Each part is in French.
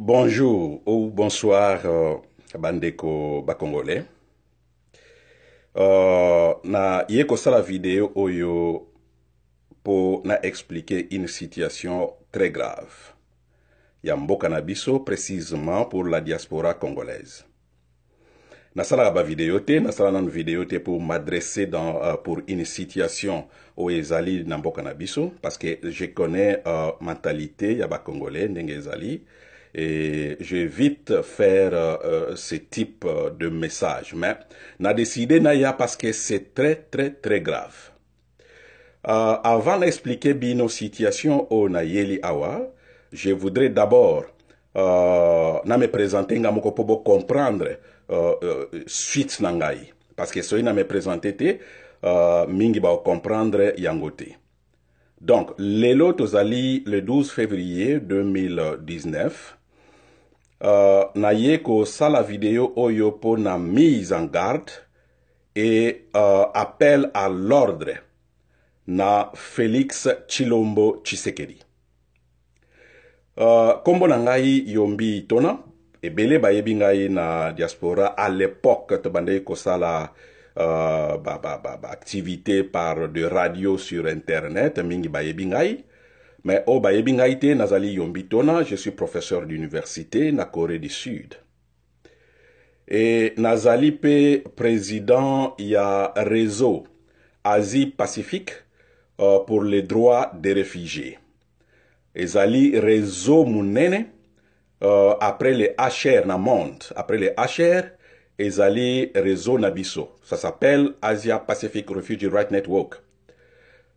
bonjour ou bonsoir uh, bandeko bakongole uh, naye kosala video oyo mpo na explike une situation très grave ya mboka na biso précisement pour la diaspora congolaise nasalaka bavideo te nasala nanu video te pour m'adresser dans uh, pour une situation oyo ezali na mboka na biso parce que je connais uh, mentalité ya bacongolais ndenge ezali uh, et j'évite faire euh, euh, ce type euh, de message. Mais n'a décidé Naya parce que c'est très très très grave. avant d'expliquer bien nos situations au Nayeli Awa, je voudrais d'abord euh, na me présenter pour comprendre euh, suite na parce que si je me présenter je euh, mingi va comprendre yangote. Donc lelo tozali le 12 février 2019 uh, naye kosala video oyo mpo na mise en garde e uh, appel à l'ordre na félix tshilombo tshisekedi uh, kombo na ngai yombi tona ebele bayebi ngai na diaspora à l'époque tobandaki kosala uh, baactivité ba, ba, ba, par de radio sur internet mingi bayebi ngai Mais Oba Ebingaite, nazali Yombitona, je suis professeur d'université na corée du sud et nazali pe président ya réseau asie pacifique euh, pour les droits des réfugiés ezali réseau munene euh, après les hr na monde après les hr ezali réseau Nabiso. ça s'appelle asia pacific refugee right network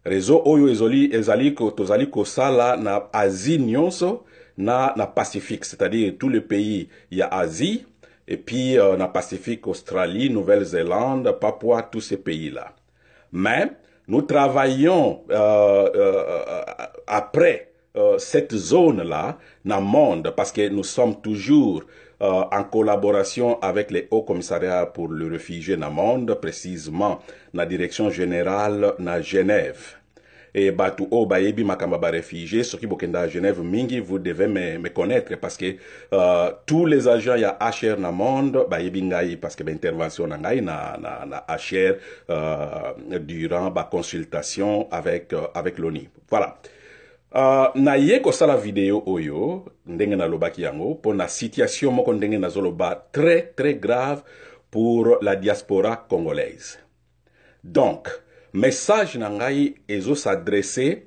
Réseau oyo ezoli ezali tozali kosala na asie nyonso na na pacifique c'est-à-dire tous les pays y a asie et puis euh, na pacifique australie nouvelle-zélande papoua tous ces pays là mais nous travaillons euh, euh, euh après euh, cette zone-là monde, parce que nous sommes toujours euh, en collaboration avec les hauts commissariats pour le réfugié monde, précisément la direction générale na Genève. Et Batou O Bayebi makamaba réfugié, ceux qui Bokenda Genève Mingi, vous devez me, connaître parce que euh, tous les agents, il y a HR monde, Bayebi Ngaï, parce que l'intervention na na, na, na HR, durant la consultation avec, avec l'ONU. Voilà. uh, naye kosala video oyo ndenge nalobaki yango mpo na situation moko ndenge nazoloba très très grave pour la diaspora congolaise donc message na ngai ezosadresse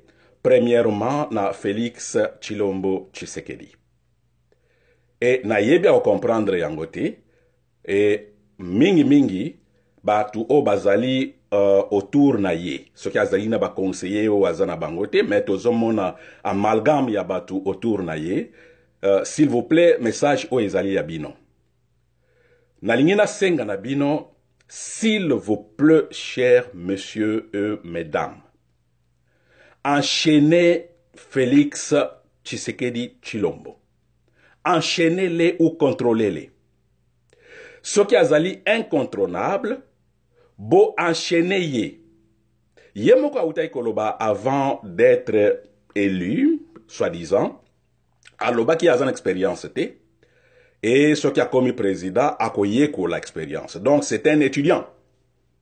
premièrement na félix chilombo tshisekedi e nayebi akokomprendre yango te e mingimingi bato oyo bazali Euh, autour na ye qu'Azali azali na conseiller ou Azana Bangote, bangote, te me tozomona amalgame ya autour na ye euh, s'il vous plaît message o ezali ya bino nalingi na s'il vous plaît chers monsieur et mesdames enchaînez félix tshisekedi Chilombo. enchaînez-les ou contrôlez-les Ce azali incontrôlable Boancheneye. Yemoko yé. Koloba, avant d'être élu, soi-disant, Aloba qui a une expérience, et ce qui e a commis président, a koyeko expérience. Donc, c'est un étudiant.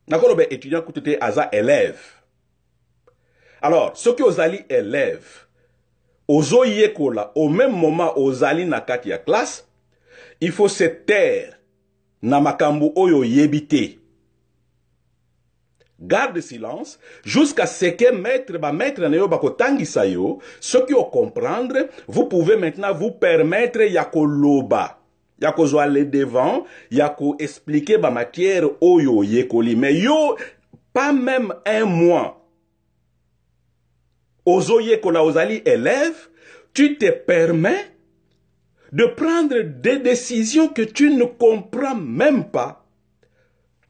Nakoloba étudiant, était aza élève. Alors, ce qui osali élève, ozo yekola, au même moment osali nakati katia classe, il faut se taire na makambu oyo yebite garde silence jusqu'à ce que maître ba maître na yo Ceux yo ont que vous pouvez maintenant vous permettre ya loba ya zo aller devant ya ba matière oyo yekoli. me yo pas même un mois yekola ozali élève tu te permets de prendre des décisions que tu ne comprends même pas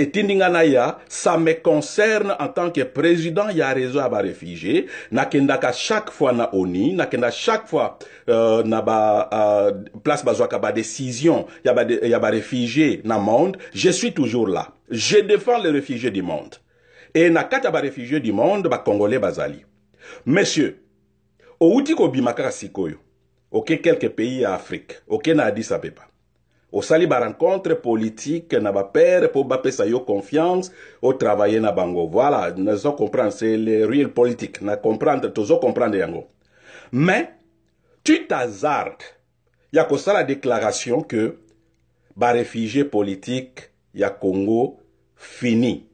et ya ça me concerne en tant que président ya réseau aba réfugié nakendaka chaque fois na oni nakenda chaque fois euh, na ba euh, place ba décision ya ba, ya ba réfugié na monde je suis toujours là je défends les réfugiés du monde et na kati ba réfugié du monde congolais bazali messieurs outi kobima Bimakara sikoyo ok, quelques pays ya afrique n'a na addis abeba osali rencontre rencontre na pour pour bapesa yo confiance au travailler na bango voilà on comprendre c'est le real politique na comprendre zo comprendre yango mais tu tazarde ya la déclaration que réfugié politique ya congo fini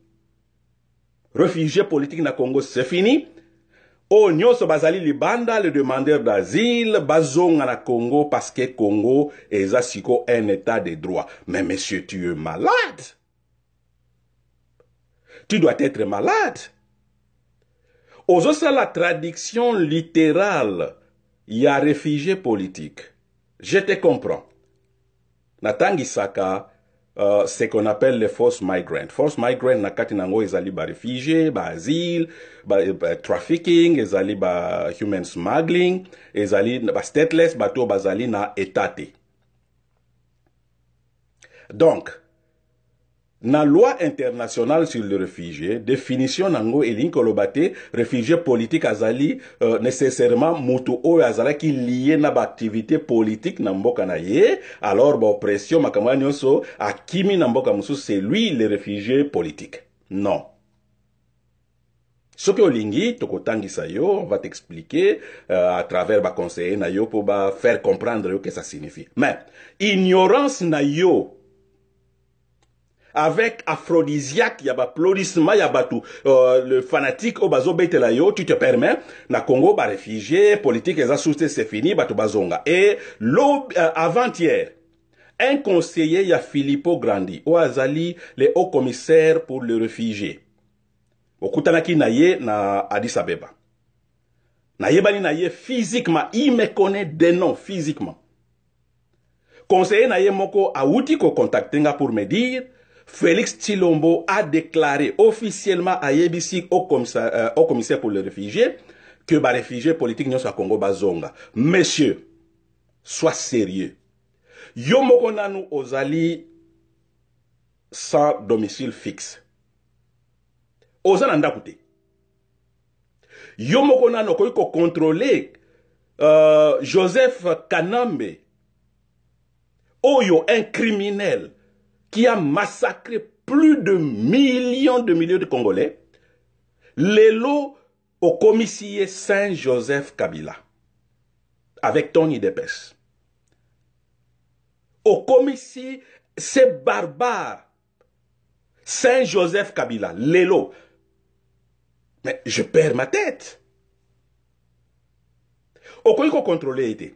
réfugié politique na congo c'est fini oyo oh, Basali bazali libanda le demandeur d'asile bazonga na congo parce que congo est un état de droit mais monsieur tu es malade tu dois être malade la traduction littérale y a réfugié politique je te comprends natangisaka Uh, ce qu'on appelle les force migrant force migrant na kati na yango ezali barefugie baasile batrafficking ba ezali bahuman smuggling ezali bastateless bato oyo bazali na eta te donc la loi internationale sur le réfugié, définition nango elin kolobate, réfugié politique azali, euh, nécessairement o Azala qui lié na ba activité politique na ye, alors ba pression makambo akimi na mboka c'est lui le réfugié politique. Non. Ce olingi je yo on va t'expliquer euh, à travers mon conseil yo ba faire comprendre yo que ça signifie mais ignorance na yo avec aphrodisiaque ya baplodisma ya bato tout. Euh, le fanatique oyo oh, bazobetela yo tu te permets na congo réfugié, politique les susu c'est fini bato bazonga e lo euh, avant-hier un conseiller y a filippo grandi au oh, azali le haut commissaire pour le réfugié ki na ye na addis abeba bani, na ye physiquement il me connaît des noms, physiquement conseiller na ye moko awuti ko nga pour me dire Félix Chilombo a déclaré officiellement à Yebisik euh, au, commissaire, pour les réfugiés que les bah, réfugiés politiques n'ont pas Congo bazonga. Monsieur, sois sérieux. Yomokonanu moko ozali sans domicile fixe. Oza na ndako te. Yo moko nanu euh, Joseph Kanambe oyo un criminel qui a massacré plus de millions de milliers de Congolais, l'élo au commissaire Saint-Joseph Kabila, avec Tony Depes. Au commissaire, c'est barbare. Saint-Joseph Kabila, l'élo. Mais je perds ma tête. Au contrôlé était.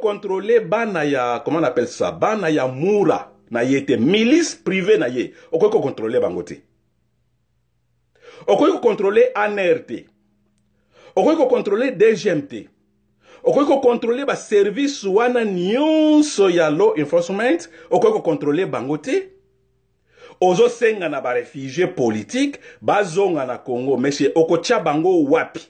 contrôlé, banaya, comment on appelle ça? Banaya Moura na ye te milice privée na ye contrôler Bangote. Bangote, te contrôler ANRT? contrôler te On DGMT. dgm bas contrôler le service wana law enforcement okoki ko contrôler Bangote? senga na réfugié politique bazonga na congo Monsieur okotia bango wapi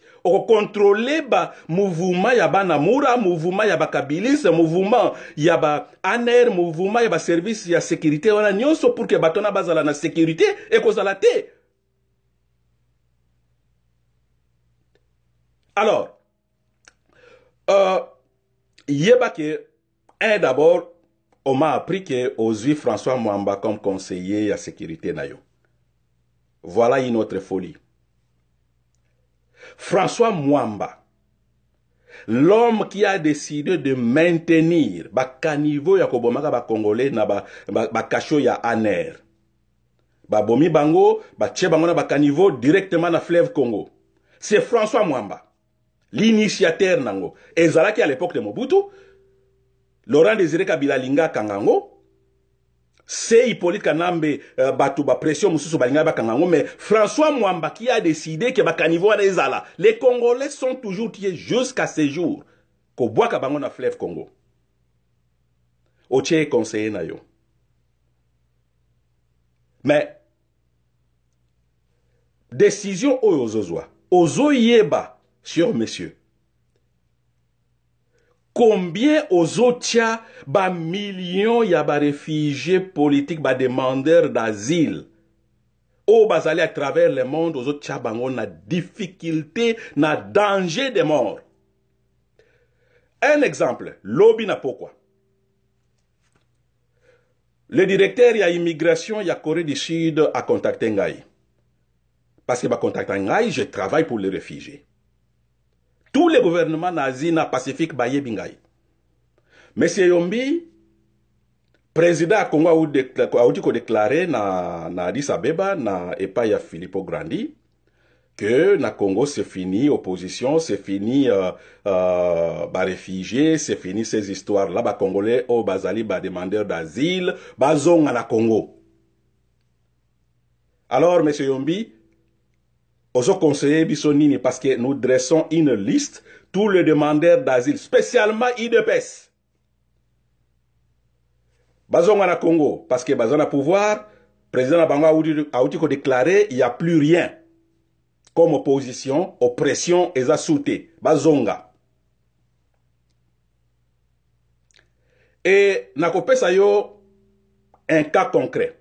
ba mouvement ya mura mouvement ya bakabilise mouvement ya aner mouvement ya service ya sécurité wana nyonso pour que batona wana bazala na sécurité ekozala te alors euh, yebake un d'abord on m'a appris que ozwi François Mwamba comme conseiller à sécurité nayo. Voilà une autre folie. François Mwamba, l'homme qui a décidé de maintenir caniveau ya kobomaka Congolais na bakasho ya aner. bomi bango, ba bango na caniveau directement na fleuve Congo. C'est François Mwamba, l'initiateur nango. qui, à l'époque de Mobutu, laurent désiré kabila Linga Kangango. c'est hippolyte kanambe euh, batuba pression, kangango mais françois décidé a décidé que les congolais sont toujours tiés jusqu'à ce jour bois bango na fleuve congo Oche conseiller na yo mais décision oyo Ozo yeba, sur monsieur combien ozotia ba million ya ba réfugiés politiques ba demandeurs d'asile bas allés à travers le monde ozotia bango na difficulté na danger de mort un exemple lobby na pourquoi le directeur l'immigration immigration ya corée du sud a contacté ngai parce que contacté ngai je travaille pour les réfugiés tous les gouvernements nazis na pacifique baye bingai monsieur yombi président dit qu'on a na, na addis abeba na Epaya ya filippo grandi que na congo c'est fini opposition c'est fini euh, euh c'est fini ces histoires là congolais Congolais, oh, bazali demandeurs d'asile bazonga la congo alors monsieur yombi conseillers conseillers Bissonini parce que nous dressons une liste tous les demandeurs d'asile spécialement idps bazonga na congo parce que Bazonga pouvoir président la bango a déclaré il n'y a plus rien comme opposition oppression et sute bazonga Et nakopesa yo un cas concret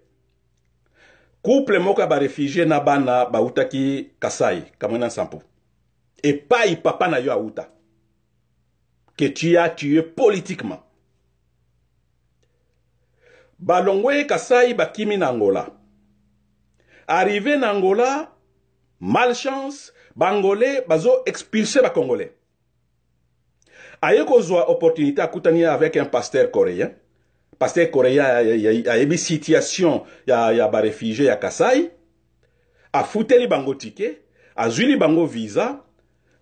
couple moko ya réfugié na bana bautaki kasai Et Et epai papa na yo uta que tu as tué politiquement balongwe kasai bakimi na angola arrivé na angola malchance bangolais bazo expulse Congolais. aye kozwa opportunité akutani avec un pasteur coréen Pasteur que il y a une situation, il y a des réfugiés à Kassai, a foutu les bango ticket, a zuli bango visa,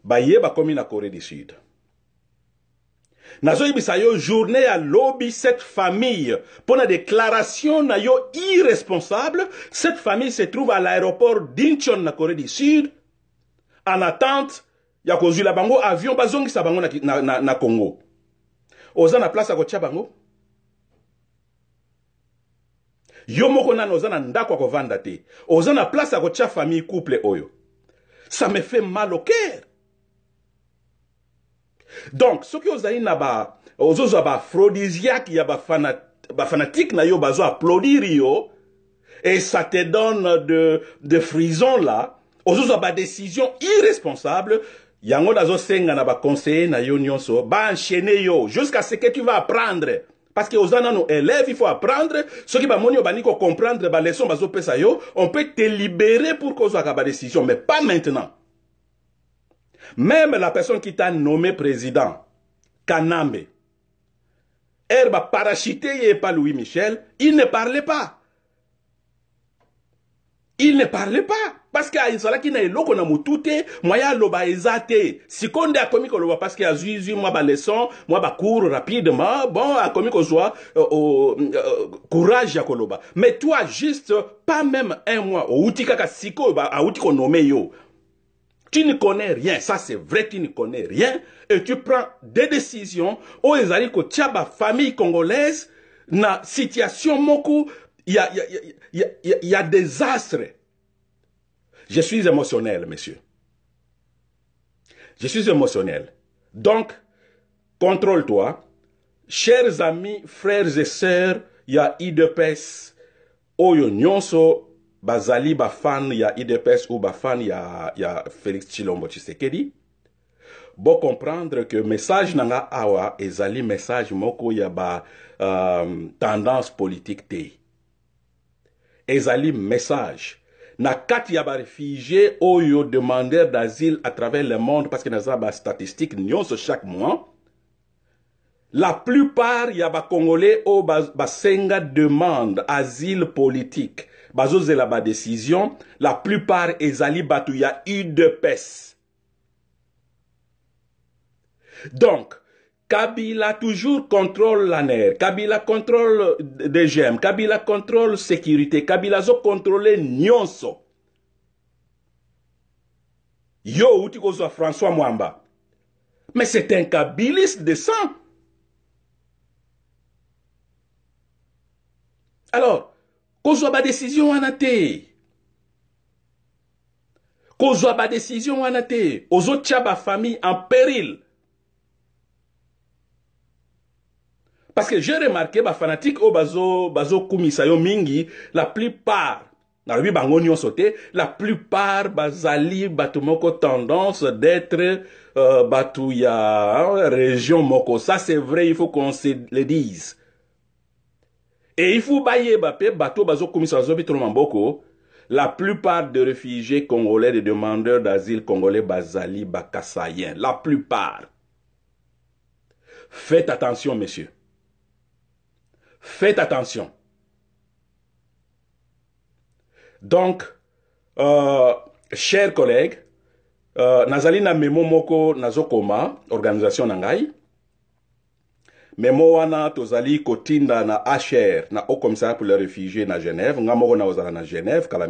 ba ye ba komi na Corée du Sud. nazoyebisa yo journée à lobi cette famille pour une déclaration irresponsable cette famille se trouve à l'aéroport d'incheon na corée du sud en attente ya la bango avion sa bango na, na, na, na congo oza na place à kotia bango yo moko nano oza na ndako ya kovanda te oza na place ya famille couple oyo ça me fait mal au cœur donc soki ozali na ba ozozwa baaphrodisiake ya fanatique ba na yo bazo applaudir yo et ça te donne de, de frison là ba décision irresponsable yango senga na conseiller na yo nyonso enchaîner yo jusqu'à ce que tu vas apprendre parce que aux élèves, élèves il faut apprendre Ceux qui ont compris les pesa yo on peut te libérer pour la décision, mais pas maintenant même la personne qui t'a nommé président kanambe elle va et pas louis michel il ne parlait pas il ne parlait pas Parce a qui na eloko na moya te mwa Si aloba a te sikoyo parce parce y a moi ba mwa moi ba cours rapidement bon akomi euh, au euh, courage koloba mais toi juste pas même un mois outi kaka yo tu ne connais rien ça c'est vrai tu ne connais rien et tu prends des décisions oyo ezali kotia famille congolaise na situation moko il y a, il y a, il y a, des astres. Je suis émotionnel, monsieur. Je suis émotionnel. Donc, contrôle-toi. Chers amis, frères et sœurs, il y a IDPS, Oyo Nyonso, Bazali Bafan, il y a IDPS ou Bafan, il y a, il y a Félix Chilombo Tshisekedi. Bon comprendre que message nanga awa, ezali message moko ya ba euh, tendance politique te ezali message na kati ya barefugie oyo demandeur d'asile à travers le monde parce que n'y statistique nyonso chaque mois la plupart ya congolais oyo senga demande asile politique bas décision. la plupart ezali batu ya udps donc Kabila toujours contrôle la NER, Kabila contrôle DGM, Kabila contrôle sécurité, Kabila zo contrôle nyonso. Yo tu kozwa François Mwamba. Mais c'est un kabiliste de sang. Alors, kozwa ba décision wana kozo Kozwa ba décision anate. Ozo Ozotya ba famille en péril. parce que j'ai remarqué bah, fanatique au oh, bazo baso yo mingi la plupart sauté, la plupart bazali bato moko tendance d'être euh, batou, ya hein, région moko ça c'est vrai il faut qu'on se le dise et il faut bayeba batou, bazo, beaucoup, la plupart de réfugiés congolais des demandeurs d'asile congolais bazali bakassayen la plupart faites attention messieurs Faites attention. Donc, euh, chers collègues, euh, Nazalina nazokoma organisation Nangai. ngai memo tozali kotinda na hr na haut commissaire pour les réfugiés na genève nga moko nakozala na genève kala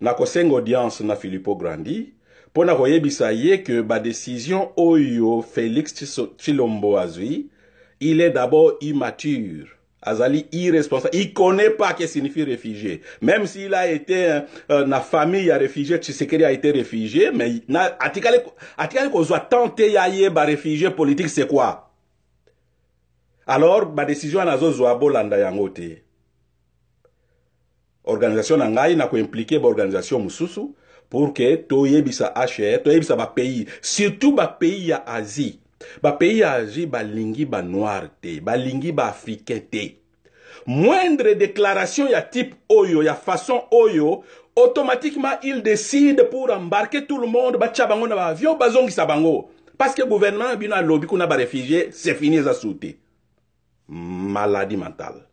Na te audience na filippo grandi mpo na koyebisa ye ba décision oyo félix chilombo Azui il est d'abord immature. Azali irresponsable. Il connaît pas ce que signifie réfugié. Même s'il a été, euh, euh na famille a réfugié, qu'il a été réfugié, mais, na, atikale, atikale tenté yaye réfugié politique, c'est quoi? Alors, ma décision est de bolanda yangote. Organisation ngai na ko impliquer organisation mususu, pour que toyebisa HR, toyebisa ba pays, surtout ba pays ya Asie bapeyi ba lingi balingi noir te balingi baafricain te moindre déclaration ya type oyo ya façon oyo automatiquement il décide pour embarquer tout le monde batia bango na ba bango parce que gouvernement ya qu'on a réfugiés, c'est fini ça sauter. maladie mentale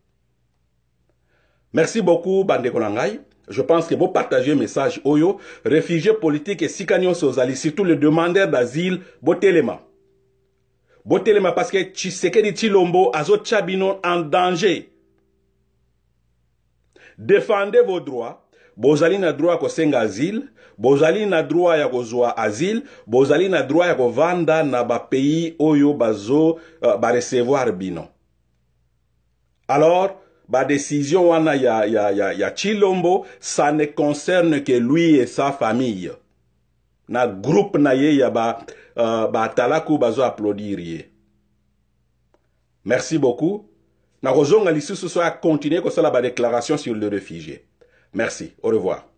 merci beaucoup bande de je pense que vous partagez le message oyo Réfugiés politiques et nyonso ozali surtout le demandeurs d'asile mains botelema que tshisekedi ti lombo azotya bino en danger défendez vos droits bozali na droit ya kosenga asile bozali na droit ya kozwa asile bozali na droit ya kovanda na ba pays oyo bazo uh, recevoir bino alors décision wana ya, ya, ya, ya chilombo ça ne concerne que lui et sa famille na groupe na ye ya batalaku ba euh, bazo applaudir ye merci beaucoup nakozonga lisusu so akontinue la déclaration sur le réfugié merci au revoir